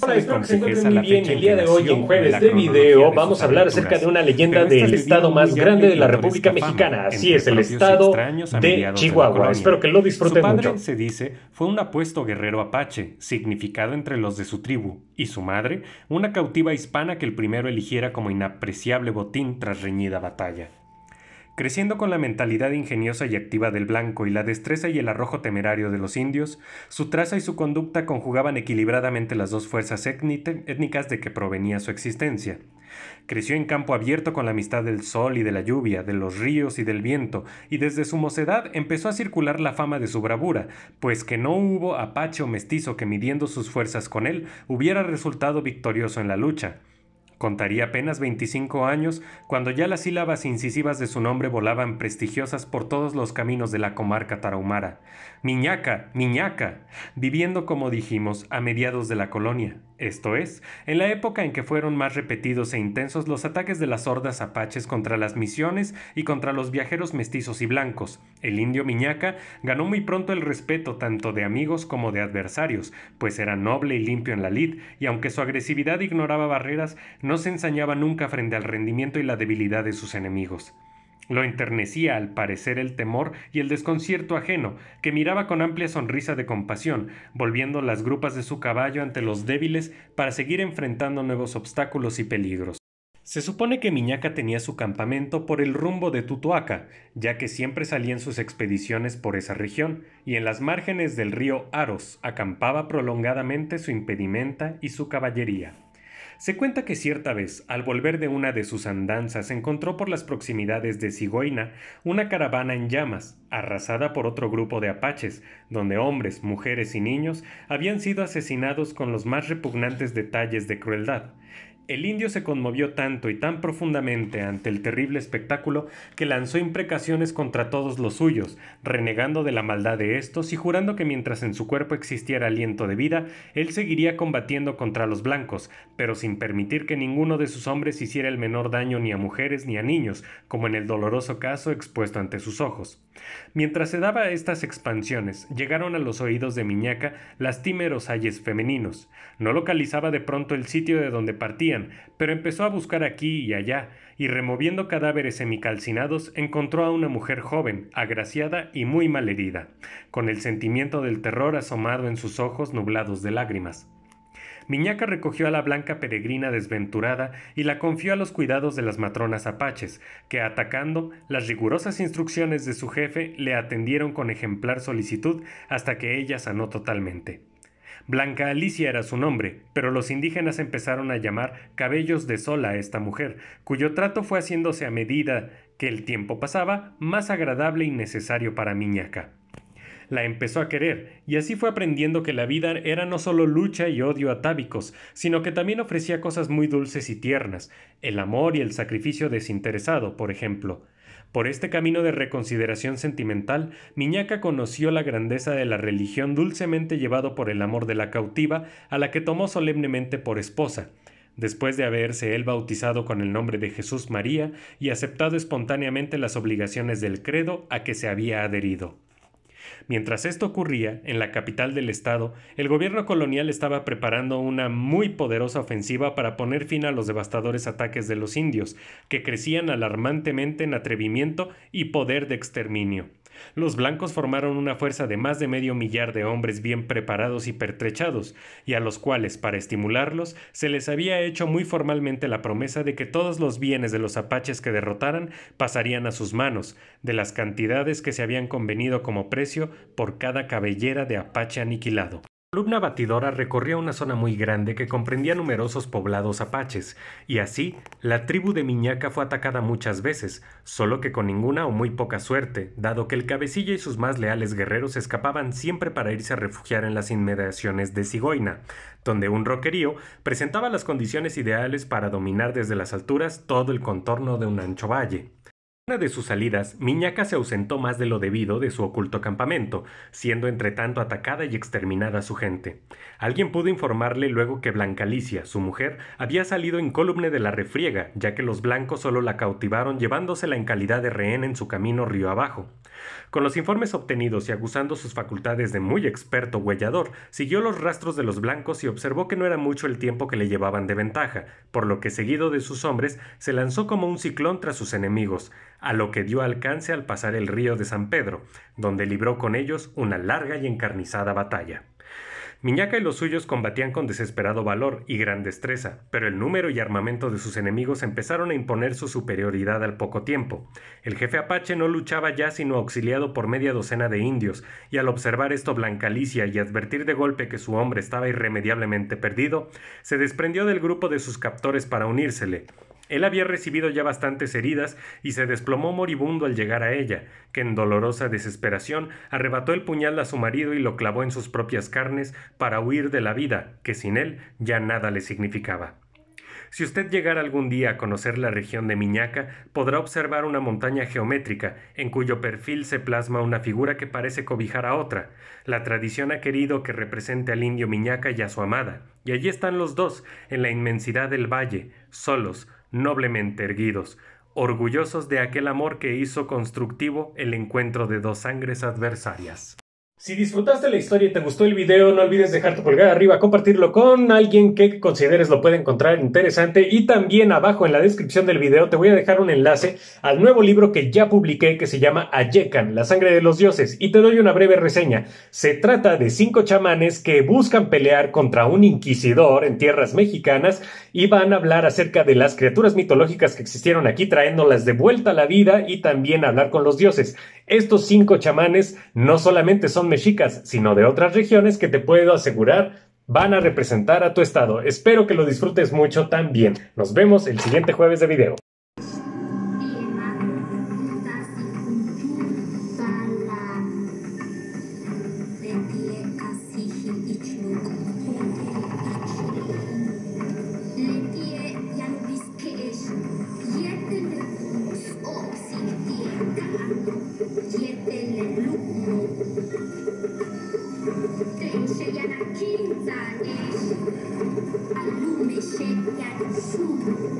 Hola, espero que se encuentren bien. El día de hoy, en jueves de video, vamos a hablar acerca de una leyenda del este estado más grande de la República Mexicana. Así es, el estado de Chihuahua. Espero que lo disfruten mucho. Su padre, se dice, fue un apuesto guerrero apache, significado entre los de su tribu, y su madre, una cautiva hispana que el primero eligiera como inapreciable botín tras reñida batalla. Creciendo con la mentalidad ingeniosa y activa del blanco y la destreza y el arrojo temerario de los indios, su traza y su conducta conjugaban equilibradamente las dos fuerzas étnicas de que provenía su existencia. Creció en campo abierto con la amistad del sol y de la lluvia, de los ríos y del viento, y desde su mocedad empezó a circular la fama de su bravura, pues que no hubo apache o mestizo que midiendo sus fuerzas con él hubiera resultado victorioso en la lucha. Contaría apenas 25 años cuando ya las sílabas incisivas de su nombre volaban prestigiosas por todos los caminos de la comarca tarahumara. Miñaca, Miñaca, viviendo como dijimos a mediados de la colonia, esto es, en la época en que fueron más repetidos e intensos los ataques de las hordas apaches contra las misiones y contra los viajeros mestizos y blancos, el indio Miñaca ganó muy pronto el respeto tanto de amigos como de adversarios, pues era noble y limpio en la lid, y aunque su agresividad ignoraba barreras, no no se ensañaba nunca frente al rendimiento y la debilidad de sus enemigos. Lo enternecía al parecer el temor y el desconcierto ajeno, que miraba con amplia sonrisa de compasión, volviendo las grupas de su caballo ante los débiles para seguir enfrentando nuevos obstáculos y peligros. Se supone que Miñaca tenía su campamento por el rumbo de Tutuaca, ya que siempre salía en sus expediciones por esa región, y en las márgenes del río Aros acampaba prolongadamente su impedimenta y su caballería. Se cuenta que cierta vez, al volver de una de sus andanzas, encontró por las proximidades de Sigoina una caravana en llamas, arrasada por otro grupo de apaches, donde hombres, mujeres y niños habían sido asesinados con los más repugnantes detalles de crueldad. El indio se conmovió tanto y tan profundamente ante el terrible espectáculo que lanzó imprecaciones contra todos los suyos, renegando de la maldad de estos y jurando que mientras en su cuerpo existiera aliento de vida, él seguiría combatiendo contra los blancos, pero sin permitir que ninguno de sus hombres hiciera el menor daño ni a mujeres ni a niños, como en el doloroso caso expuesto ante sus ojos. Mientras se daba estas expansiones, llegaron a los oídos de Miñaca lastimeros ayes femeninos. No localizaba de pronto el sitio de donde partía pero empezó a buscar aquí y allá, y removiendo cadáveres semicalcinados encontró a una mujer joven, agraciada y muy malherida, con el sentimiento del terror asomado en sus ojos nublados de lágrimas. Miñaca recogió a la blanca peregrina desventurada y la confió a los cuidados de las matronas apaches, que atacando las rigurosas instrucciones de su jefe le atendieron con ejemplar solicitud hasta que ella sanó totalmente. Blanca Alicia era su nombre, pero los indígenas empezaron a llamar cabellos de sol a esta mujer, cuyo trato fue haciéndose a medida que el tiempo pasaba más agradable y necesario para Miñaca. La empezó a querer, y así fue aprendiendo que la vida era no solo lucha y odio atávicos, sino que también ofrecía cosas muy dulces y tiernas, el amor y el sacrificio desinteresado, por ejemplo. Por este camino de reconsideración sentimental, Miñaca conoció la grandeza de la religión dulcemente llevado por el amor de la cautiva, a la que tomó solemnemente por esposa. Después de haberse él bautizado con el nombre de Jesús María y aceptado espontáneamente las obligaciones del credo a que se había adherido. Mientras esto ocurría, en la capital del estado, el gobierno colonial estaba preparando una muy poderosa ofensiva para poner fin a los devastadores ataques de los indios, que crecían alarmantemente en atrevimiento y poder de exterminio. Los blancos formaron una fuerza de más de medio millar de hombres bien preparados y pertrechados, y a los cuales, para estimularlos, se les había hecho muy formalmente la promesa de que todos los bienes de los apaches que derrotaran pasarían a sus manos, de las cantidades que se habían convenido como precio por cada cabellera de apache aniquilado. La columna batidora recorría una zona muy grande que comprendía numerosos poblados apaches, y así la tribu de Miñaca fue atacada muchas veces, solo que con ninguna o muy poca suerte, dado que el cabecilla y sus más leales guerreros escapaban siempre para irse a refugiar en las inmediaciones de Sigoina, donde un roquerío presentaba las condiciones ideales para dominar desde las alturas todo el contorno de un ancho valle de sus salidas, Miñaca se ausentó más de lo debido de su oculto campamento, siendo entretanto atacada y exterminada su gente. Alguien pudo informarle luego que Blanca Blancalicia, su mujer, había salido incólume de la refriega, ya que los blancos solo la cautivaron llevándosela en calidad de rehén en su camino río abajo. Con los informes obtenidos y acusando sus facultades de muy experto huellador, siguió los rastros de los blancos y observó que no era mucho el tiempo que le llevaban de ventaja, por lo que seguido de sus hombres se lanzó como un ciclón tras sus enemigos, a lo que dio alcance al pasar el río de San Pedro, donde libró con ellos una larga y encarnizada batalla. Miñaca y los suyos combatían con desesperado valor y gran destreza, pero el número y armamento de sus enemigos empezaron a imponer su superioridad al poco tiempo. El jefe apache no luchaba ya sino auxiliado por media docena de indios, y al observar esto Blancalicia y advertir de golpe que su hombre estaba irremediablemente perdido, se desprendió del grupo de sus captores para unírsele. Él había recibido ya bastantes heridas y se desplomó moribundo al llegar a ella, que en dolorosa desesperación arrebató el puñal a su marido y lo clavó en sus propias carnes para huir de la vida, que sin él ya nada le significaba. Si usted llegara algún día a conocer la región de Miñaca, podrá observar una montaña geométrica, en cuyo perfil se plasma una figura que parece cobijar a otra. La tradición ha querido que represente al indio Miñaca y a su amada, y allí están los dos, en la inmensidad del valle, solos, noblemente erguidos, orgullosos de aquel amor que hizo constructivo el encuentro de dos sangres adversarias. Si disfrutaste la historia y te gustó el video, no olvides dejar tu pulgar arriba, compartirlo con alguien que consideres lo puede encontrar interesante y también abajo en la descripción del video te voy a dejar un enlace al nuevo libro que ya publiqué que se llama Ayekan, la sangre de los dioses y te doy una breve reseña. Se trata de cinco chamanes que buscan pelear contra un inquisidor en tierras mexicanas y van a hablar acerca de las criaturas mitológicas que existieron aquí, traéndolas de vuelta a la vida y también hablar con los dioses. Estos cinco chamanes no solamente son mexicas, sino de otras regiones que te puedo asegurar van a representar a tu estado. Espero que lo disfrutes mucho también. Nos vemos el siguiente jueves de video. Thank you.